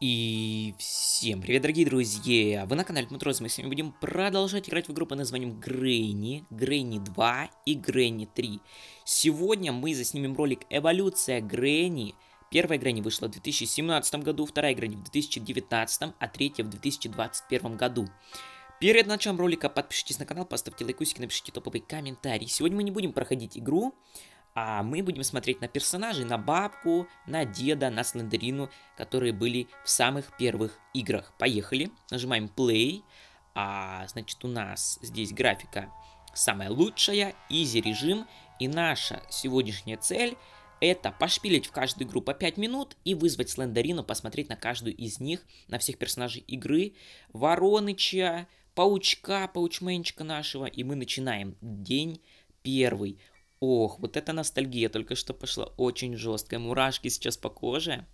И всем привет, дорогие друзья! Вы на канале Дмитрос, мы с вами будем продолжать играть в игру под названием Грейни, Грейни 2 и Грейни 3. Сегодня мы заснимем ролик «Эволюция Грейни». Первая Грейни вышла в 2017 году, вторая Грейни в 2019, а третья в 2021 году. Перед началом ролика подпишитесь на канал, поставьте лайкусик, напишите топовый комментарий. Сегодня мы не будем проходить игру, а мы будем смотреть на персонажей, на бабку, на деда, на Слендерину, которые были в самых первых играх. Поехали, нажимаем play, а значит у нас здесь графика самая лучшая, easy режим, и наша сегодняшняя цель это пошпилить в каждую игру по 5 минут и вызвать Слендерину, посмотреть на каждую из них, на всех персонажей игры, Вороныча, Паучка, Паучменчика нашего, и мы начинаем день первый. Ох, вот это ностальгия только что пошла очень жесткая. Мурашки сейчас по коже.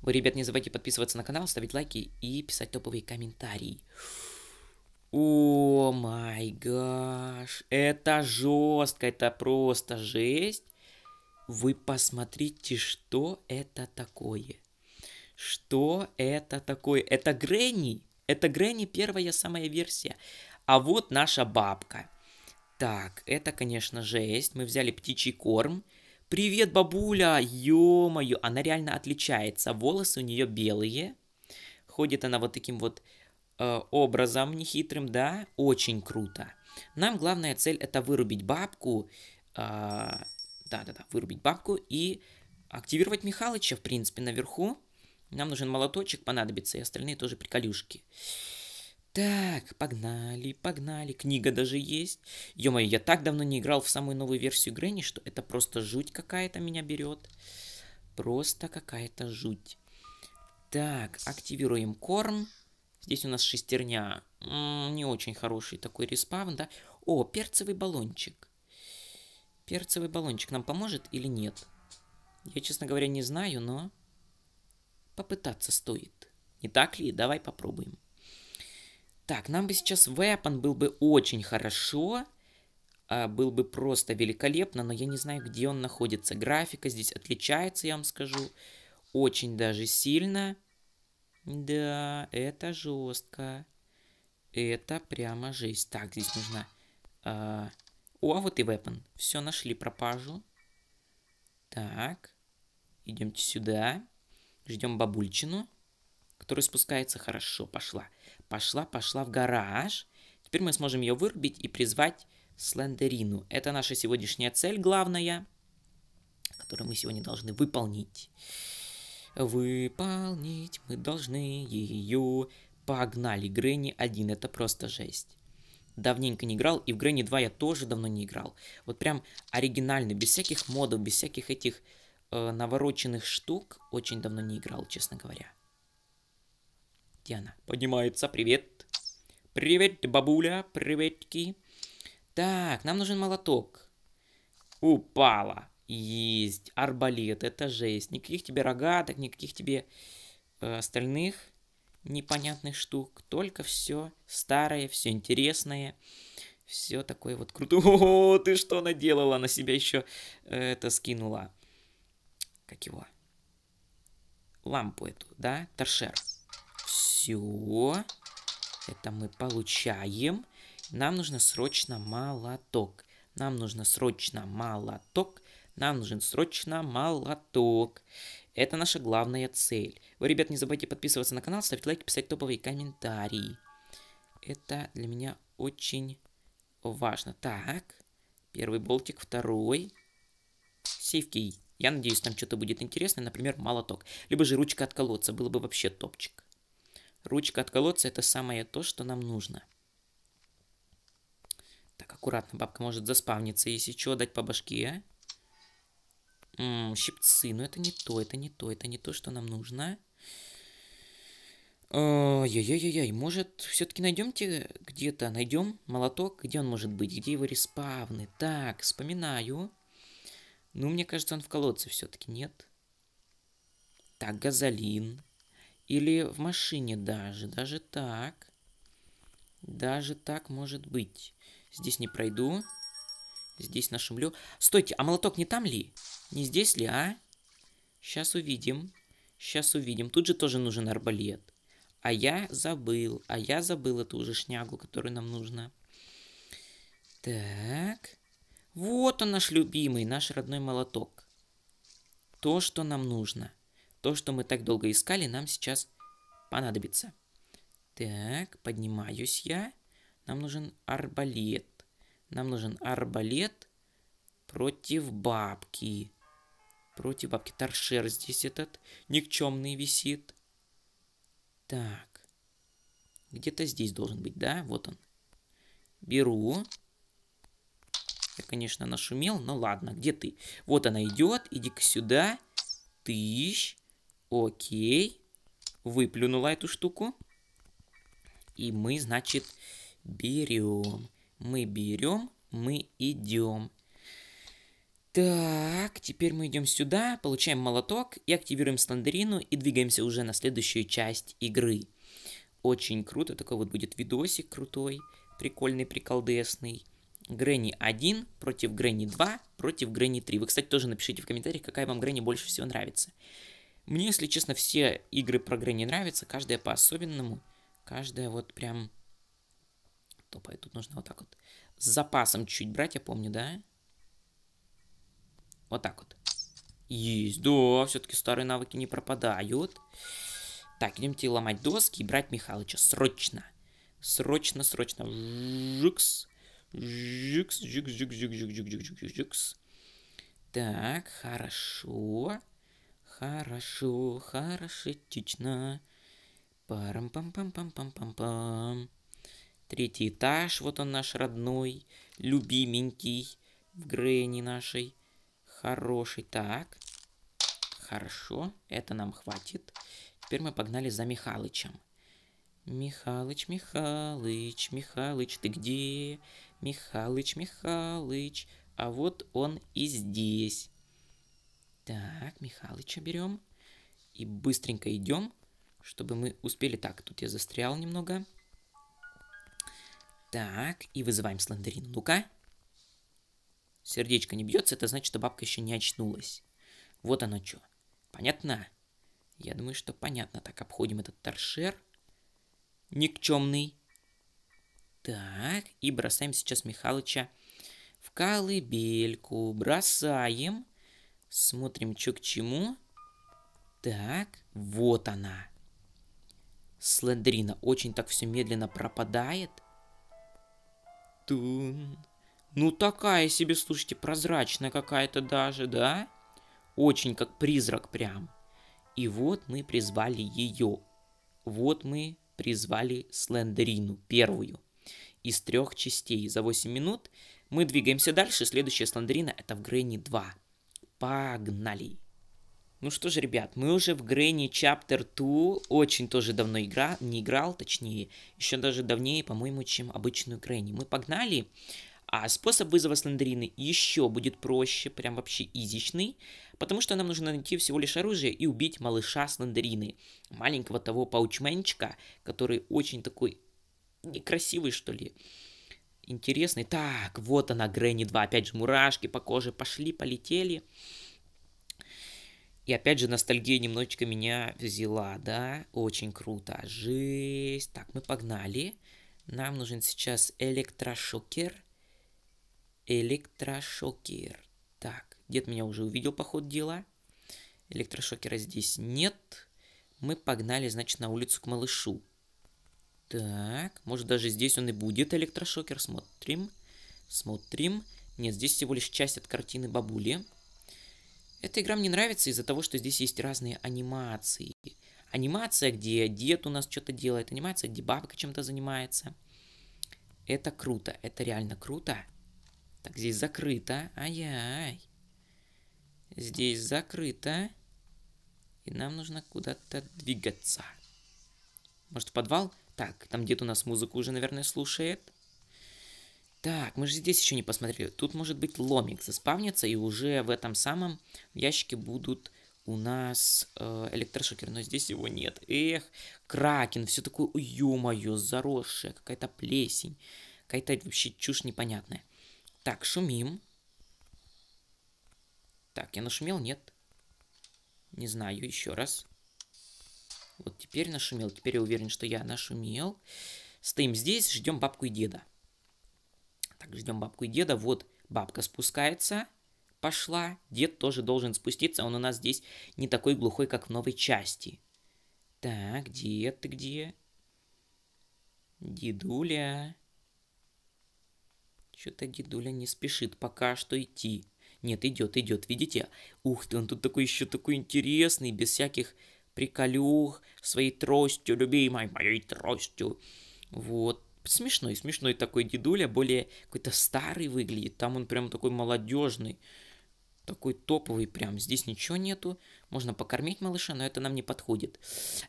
Вы, ребят, не забывайте подписываться на канал, ставить лайки и писать топовые комментарии. О май гаш, это жестко, это просто жесть. Вы посмотрите, что это такое. Что это такое? Это Грэнни. Это Грэнни первая самая версия. А вот наша бабка. Так, это, конечно, жесть. Мы взяли птичий корм. Привет, бабуля! Ё-моё, она реально отличается. Волосы у нее белые. Ходит она вот таким вот э, образом нехитрым, да? Очень круто. Нам главная цель это вырубить бабку. Э, да-да-да, э, да, да, да, вырубить бабку и активировать Михалыча, в принципе, наверху. Нам нужен молоточек понадобится и остальные тоже приколюшки. Так, погнали, погнали. Книга даже есть. Ё-моё, я так давно не играл в самую новую версию Грэнни, что это просто жуть какая-то меня берет. Просто какая-то жуть. Так, активируем корм. Здесь у нас шестерня. М -м, не очень хороший такой респавн, да? О, перцевый баллончик. Перцевый баллончик нам поможет или нет? Я, честно говоря, не знаю, но попытаться стоит. Не так ли? Давай попробуем. Так, нам бы сейчас вепан был бы очень хорошо. А, был бы просто великолепно, но я не знаю, где он находится. Графика здесь отличается, я вам скажу. Очень даже сильно. Да, это жестко. Это прямо жесть. Так, здесь нужно... А... О, а вот и вепан. Все, нашли пропажу. Так. Идемте сюда. Ждем бабульчину которая спускается. Хорошо, пошла. Пошла, пошла в гараж. Теперь мы сможем ее вырубить и призвать Слендерину. Это наша сегодняшняя цель главная, которую мы сегодня должны выполнить. Выполнить мы должны ее. Погнали, Грэнни 1, это просто жесть. Давненько не играл, и в Грэнни 2 я тоже давно не играл. Вот прям оригинальный без всяких модов, без всяких этих э, навороченных штук, очень давно не играл, честно говоря. Где она? Поднимается, привет. Привет, бабуля, приветки. Так, нам нужен молоток. Упала. Есть. Арбалет, это жесть. Никаких тебе рогаток, никаких тебе э, остальных непонятных штук. Только все старое, все интересное. Все такое вот круто. О, ты что наделала? На себя еще э, это скинула. Как его? Лампу эту, да? Торшер. Все. Это мы получаем. Нам нужно срочно молоток. Нам нужно срочно молоток. Нам нужен срочно молоток. Это наша главная цель. Вы, ребят, не забывайте подписываться на канал, ставить лайки, писать топовые комментарии. Это для меня очень важно. Так, первый болтик, второй. сейф Я надеюсь, там что-то будет интересное, например, молоток. Либо же ручка от колодца, было бы вообще топчик. Ручка от колодца это самое то, что нам нужно. Так, аккуратно, бабка может заспавниться. Если что, дать по башке. М -м, щипцы, но ну это не то, это не то, это не то, что нам нужно. Ой-ой-ой-ой, может, все-таки найдем где-то, найдем молоток, где он может быть, где его респавны. Так, вспоминаю. Ну, мне кажется, он в колодце все-таки, нет? Так, газолин. Или в машине даже, даже так. Даже так может быть. Здесь не пройду. Здесь нашумлю. Стойте, а молоток не там ли? Не здесь ли, а? Сейчас увидим. Сейчас увидим. Тут же тоже нужен арбалет. А я забыл. А я забыл эту уже шнягу, которую нам нужно. Так. Вот он наш любимый, наш родной молоток. То, что нам нужно. То, что мы так долго искали, нам сейчас понадобится. Так, поднимаюсь я. Нам нужен арбалет. Нам нужен арбалет против бабки. Против бабки. Торшер здесь этот никчемный висит. Так. Где-то здесь должен быть, да? Вот он. Беру. Я, конечно, нашумел, но ладно. Где ты? Вот она идет. Иди-ка сюда. Тыщ. Окей. Выплюнула эту штуку. И мы, значит, берем. Мы берем, мы идем. Так, теперь мы идем сюда, получаем молоток и активируем слендерину и двигаемся уже на следующую часть игры. Очень круто, такой вот будет видосик крутой, прикольный, приколдесный. Гренни 1 против Гренни 2 против Гренни 3. Вы, кстати, тоже напишите в комментариях, какая вам Гренни больше всего нравится. Мне, если честно, все игры про Грэнни нравятся, каждая по-особенному. Каждая вот прям... Топает, тут нужно вот так вот с запасом чуть брать, я помню, да? Вот так вот. Есть, да, все-таки старые навыки не пропадают. Так, идемте ломать доски и брать Михалыча. Срочно. Срочно, срочно. Жукс. Жукс, жукс, жукс, жукс, жукс, жукс, жукс, жукс. Так, хорошо. Хорошо, хорошетично. Парам-пам-пам-пам-пам-пам-пам. Третий этаж, вот он наш родной, любименький, в Грэнни нашей. Хороший, так. Хорошо, это нам хватит. Теперь мы погнали за Михалычем. Михалыч, Михалыч, Михалыч, ты где? Михалыч, Михалыч. А вот он и здесь. Так, Михалыча берем. И быстренько идем, чтобы мы успели. Так, тут я застрял немного. Так, и вызываем Слендерин. Ну-ка. Сердечко не бьется, это значит, что бабка еще не очнулась. Вот оно что. Понятно? Я думаю, что понятно. Так, обходим этот торшер. Никчемный. Так, и бросаем сейчас Михалыча в колыбельку. Бросаем. Смотрим, что к чему. Так, вот она. Слендрина. очень так все медленно пропадает. Тун. Ну такая себе, слушайте, прозрачная какая-то даже, да? Очень как призрак прям. И вот мы призвали ее. Вот мы призвали Слендерину первую из трех частей за 8 минут. Мы двигаемся дальше. Следующая Слендерина это в Грейне 2. Погнали! Ну что же, ребят, мы уже в Грэнни Чаптер 2, очень тоже давно игра, не играл, точнее, еще даже давнее, по-моему, чем обычную Грэнни. Мы погнали, а способ вызова слендерины еще будет проще, прям вообще изичный, потому что нам нужно найти всего лишь оружие и убить малыша слендерины, маленького того паучменчика, который очень такой некрасивый, что ли интересный. Так, вот она, Грэнни 2. Опять же, мурашки по коже пошли, полетели. И опять же, ностальгия немножечко меня взяла, да? Очень круто. Жесть. Так, мы погнали. Нам нужен сейчас электрошокер. Электрошокер. Так, дед меня уже увидел, по ходу дела. Электрошокера здесь нет. Мы погнали, значит, на улицу к малышу. Так, может даже здесь он и будет электрошокер. Смотрим, смотрим. Нет, здесь всего лишь часть от картины бабули. Эта игра мне нравится из-за того, что здесь есть разные анимации. Анимация, где дед у нас что-то делает, анимация, где бабка чем-то занимается. Это круто, это реально круто. Так, здесь закрыто. Ай-яй. Здесь закрыто. И нам нужно куда-то двигаться. Может, в подвал? Так, там дед у нас музыку уже, наверное, слушает. Так, мы же здесь еще не посмотрели. Тут может быть ломик заспавнится, и уже в этом самом ящике будут у нас э, электрошокер, но здесь его нет. Эх, кракен, все такое, ё-моё, заросшее, какая-то плесень, какая-то вообще чушь непонятная. Так, шумим. Так, я нашумел? Нет. Не знаю, еще раз. Вот теперь нашумел, теперь я уверен, что я нашумел. Стоим здесь, ждем бабку и деда. Так, ждем бабку и деда. Вот бабка спускается, пошла. Дед тоже должен спуститься, он у нас здесь не такой глухой, как в новой части. Так, дед ты где? Дедуля. Что-то дедуля не спешит пока что идти. Нет, идет, идет, видите? Ух ты, он тут такой еще такой интересный, без всяких приколюх своей тростью, любимой моей тростью. Вот. Смешной, смешной такой дедуля, более какой-то старый выглядит. Там он прям такой молодежный, такой топовый прям. Здесь ничего нету. Можно покормить малыша, но это нам не подходит.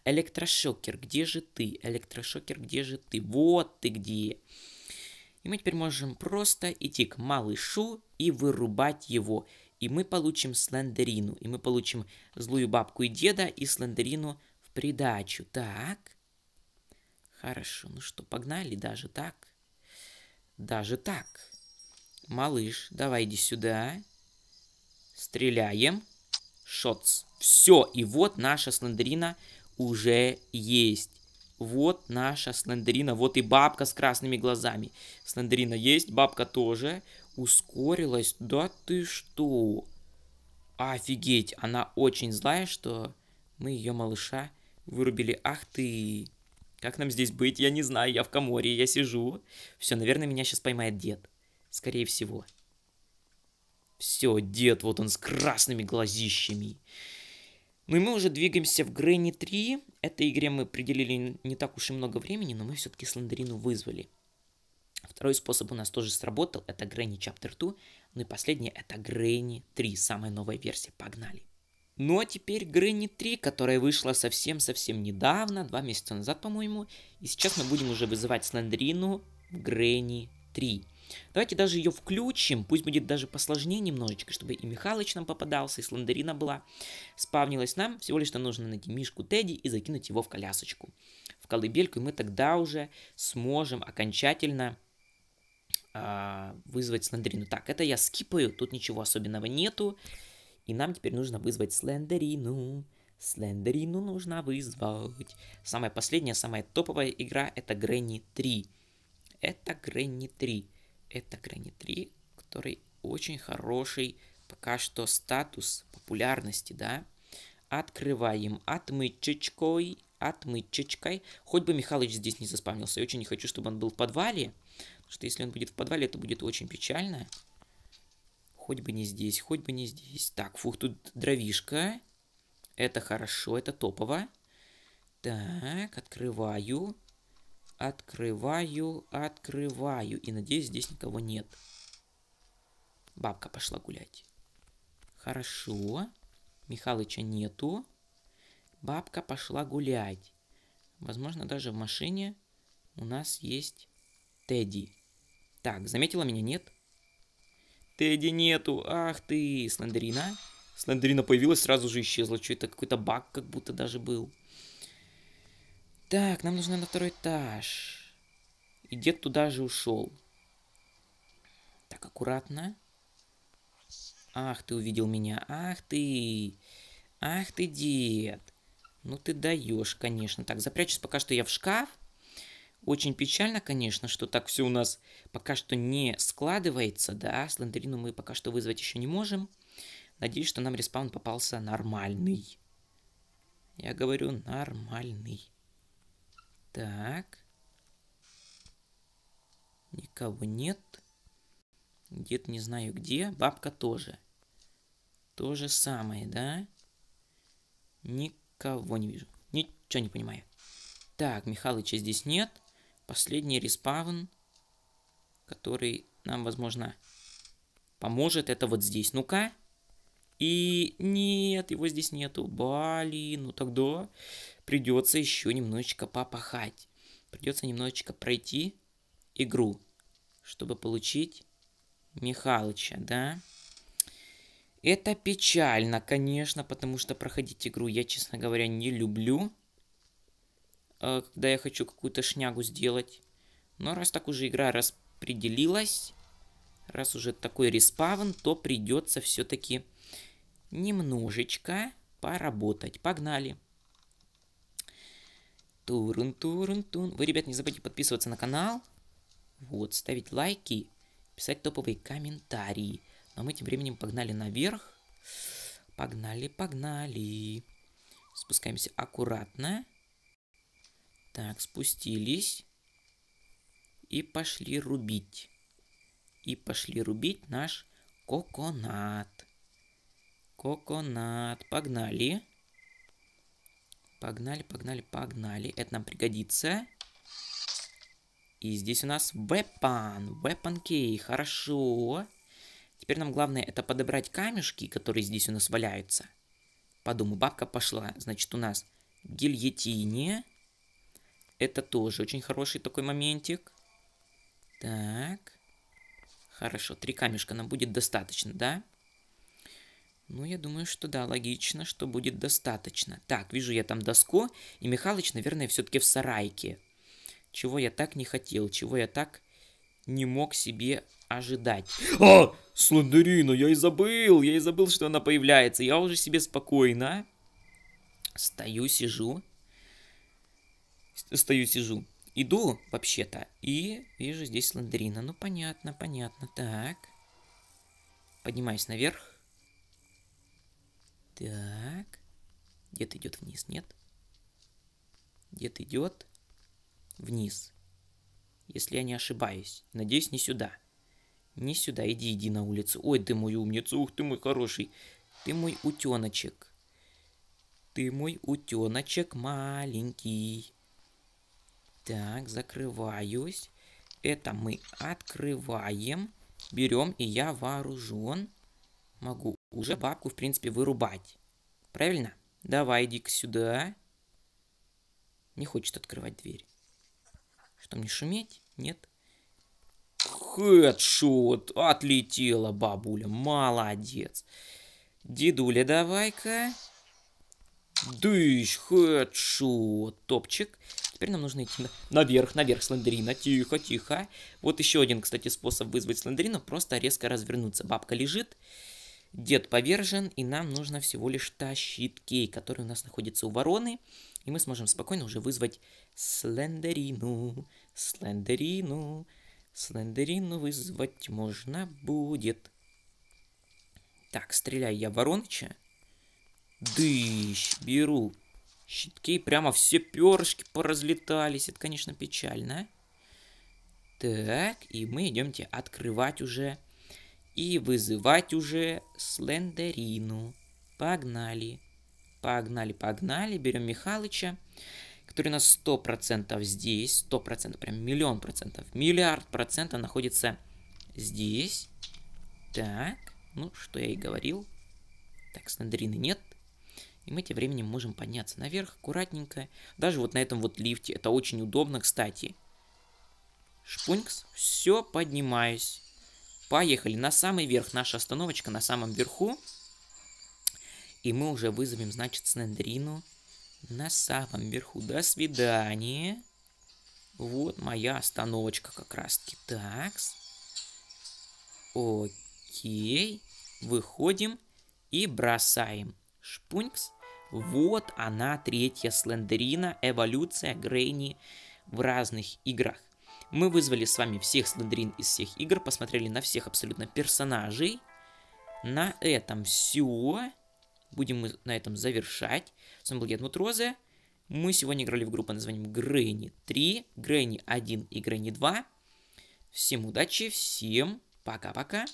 Электрошокер, где же ты? Электрошокер, где же ты? Вот ты где. И мы теперь можем просто идти к малышу и вырубать его. И мы получим Слендерину, и мы получим злую бабку и деда, и Слендерину в придачу. Так. Хорошо, ну что, погнали, даже так. Даже так. Малыш, давай иди сюда. Стреляем. Шотс. Все, и вот наша Слендерина уже есть. Вот наша Слендерина, вот и бабка с красными глазами. Слендерина есть, бабка тоже. Ускорилась? Да ты что? Офигеть, она очень злая, что мы ее малыша вырубили. Ах ты! Как нам здесь быть? Я не знаю, я в коморе, я сижу. Все, наверное, меня сейчас поймает дед. Скорее всего. Все, дед, вот он с красными глазищами. Ну и мы уже двигаемся в Грэнни 3. Этой игре мы определили не так уж и много времени, но мы все-таки Слендерину вызвали. Второй способ у нас тоже сработал, это Granny Chapter 2. Ну и последнее это Granny 3, самая новая версия, погнали. Ну а теперь Granny 3, которая вышла совсем-совсем недавно, два месяца назад, по-моему. И сейчас мы будем уже вызывать Слендерину в Granny 3. Давайте даже ее включим, пусть будет даже посложнее немножечко, чтобы и Михалыч нам попадался, и Слендерина была. Спавнилась нам, всего лишь нам нужно найти Мишку Тедди и закинуть его в колясочку, в колыбельку, и мы тогда уже сможем окончательно а, вызвать Слендерину. Так, это я скипаю, тут ничего особенного нету. И нам теперь нужно вызвать Слендерину. Слендерину нужно вызвать. Самая последняя, самая топовая игра это Грэнни 3. Это Грэнни 3. Это Грэнни 3, который очень хороший пока что статус популярности, да. Открываем отмычечкой, отмычечкой. Хоть бы Михалыч здесь не заспавнился, Я очень не хочу, чтобы он был в подвале что если он будет в подвале, это будет очень печально. Хоть бы не здесь, хоть бы не здесь. Так, фух, тут дровишка. Это хорошо, это топово. Так, открываю. Открываю, открываю. И надеюсь, здесь никого нет. Бабка пошла гулять. Хорошо. Михалыча нету. Бабка пошла гулять. Возможно, даже в машине у нас есть Тедди. Так, заметила меня, нет? Тедди нету, ах ты, Слендерина. Слендерина появилась, сразу же исчезла. Что это, какой-то баг как будто даже был. Так, нам нужно на второй этаж. И дед туда же ушел. Так, аккуратно. Ах, ты увидел меня. Ах ты. Ах ты, дед. Ну ты даешь, конечно. Так, запрячусь пока что я в шкаф. Очень печально, конечно, что так все у нас пока что не складывается, да, Слендерину мы пока что вызвать еще не можем. Надеюсь, что нам респаун попался нормальный. Я говорю, нормальный. Так. Никого нет. Дед не знаю где, бабка тоже. То же самое, да? Никого не вижу. Ничего не понимаю. Так, Михалыча здесь нет последний респавн, который нам, возможно, поможет. Это вот здесь. Ну-ка. И нет, его здесь нету. Блин, ну тогда придется еще немножечко попахать. Придется немножечко пройти игру, чтобы получить Михалыча, да? Это печально, конечно, потому что проходить игру я, честно говоря, не люблю. Э, когда я хочу какую-то шнягу сделать. Но раз так уже игра распределилась, раз уже такой респавн, то придется все-таки немножечко поработать. Погнали! Турун, турун, тун. Вы, ребят, не забудьте подписываться на канал. Вот, ставить лайки, писать топовые комментарии. Но ну, а мы тем временем погнали наверх. Погнали, погнали. Спускаемся аккуратно. Так, спустились. И пошли рубить. И пошли рубить наш коконат. Коконат. Погнали. Погнали, погнали, погнали. Это нам пригодится. И здесь у нас weapon. Weapon key. Хорошо. Теперь нам главное это подобрать камешки, которые здесь у нас валяются. По бабка пошла. Значит, у нас гильотине. Это тоже очень хороший такой моментик. Так. Хорошо, три камешка нам будет достаточно, да? Ну, я думаю, что да, логично, что будет достаточно. Так, вижу я там доску, и Михалыч, наверное, все-таки в сарайке. Чего я так не хотел, чего я так не мог себе ожидать. А, Слендерина, я и забыл, я и забыл, что она появляется. Я уже себе спокойно стою, сижу стою, сижу. Иду, вообще-то, и вижу здесь Ландрина. Ну, понятно, понятно. Так. Поднимаюсь наверх. Так. Где-то идет вниз, нет? Где-то идет вниз. Если я не ошибаюсь. Надеюсь, не сюда. Не сюда, иди, иди на улицу. Ой, ты мой умница, ух ты мой хороший. Ты мой утеночек. Ты мой утеночек маленький. Так, закрываюсь. Это мы открываем. Берем, и я вооружен. Могу уже бабку, в принципе, вырубать. Правильно? Давай, иди-ка сюда. Не хочет открывать дверь. Что, мне шуметь? Нет. Хедшот. Отлетела бабуля. Молодец. Дедуля, давай-ка. Дыщ, хедшот. Топчик. Теперь нам нужно идти на... наверх, наверх Слендерина. Тихо, тихо. Вот еще один, кстати, способ вызвать Слендерина. Просто резко развернуться. Бабка лежит, дед повержен, и нам нужно всего лишь тащить кей, который у нас находится у вороны. И мы сможем спокойно уже вызвать Слендерину. Слендерину. Слендерину вызвать можно будет. Так, стреляй я Вороныча. Дыщ, беру. Щитки, прямо все перышки поразлетались. Это, конечно, печально. Так, и мы идемте открывать уже и вызывать уже Слендерину. Погнали. Погнали, погнали. Берем Михалыча, который у нас 100% здесь. 100%, прям миллион процентов. Миллиард процентов находится здесь. Так, ну, что я и говорил. Так, Слендерины нет. И мы тем временем можем подняться наверх аккуратненько. Даже вот на этом вот лифте. Это очень удобно, кстати. Шпункс, Все, поднимаюсь. Поехали. На самый верх. Наша остановочка на самом верху. И мы уже вызовем, значит, Снендрину на самом верху. До свидания. Вот моя остановочка как раз-таки. Такс. Окей. Выходим и бросаем. Шпункс. Вот она, третья слендерина, эволюция Грейни в разных играх. Мы вызвали с вами всех слендерин из всех игр, посмотрели на всех абсолютно персонажей. На этом все. Будем мы на этом завершать. С вами был Гетмут Розе. Мы сегодня играли в группу под названием Грейни 3, Грейни 1 и Грейни 2. Всем удачи, всем пока-пока.